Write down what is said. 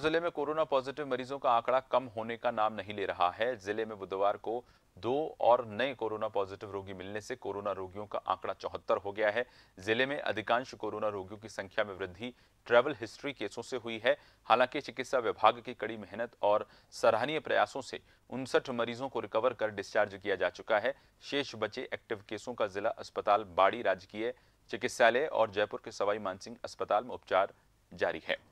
जिले में corona positive मरीजों का आंकड़ा कम होने का नाम नहीं ले रहा है जिले में बुधवार को दो और नए कोरोना पॉजिटिव रोगी मिलने से कोरोना रोगियों का आंकड़ा चौहत्तर हो गया है जिले में अधिकांश कोरोना रोगियों की संख्या में वृद्धि ट्रेवल हिस्ट्री केसों से हुई है हालांकि चिकित्सा विभाग की कड़ी मेहनत और सराहनीय प्रयासों से उनसठ मरीजों को रिकवर कर डिस्चार्ज किया जा चुका है शेष बचे एक्टिव केसों का जिला अस्पताल बाड़ी राजकीय चिकित्सालय और जयपुर के सवाई मानसिंह अस्पताल में उपचार जारी है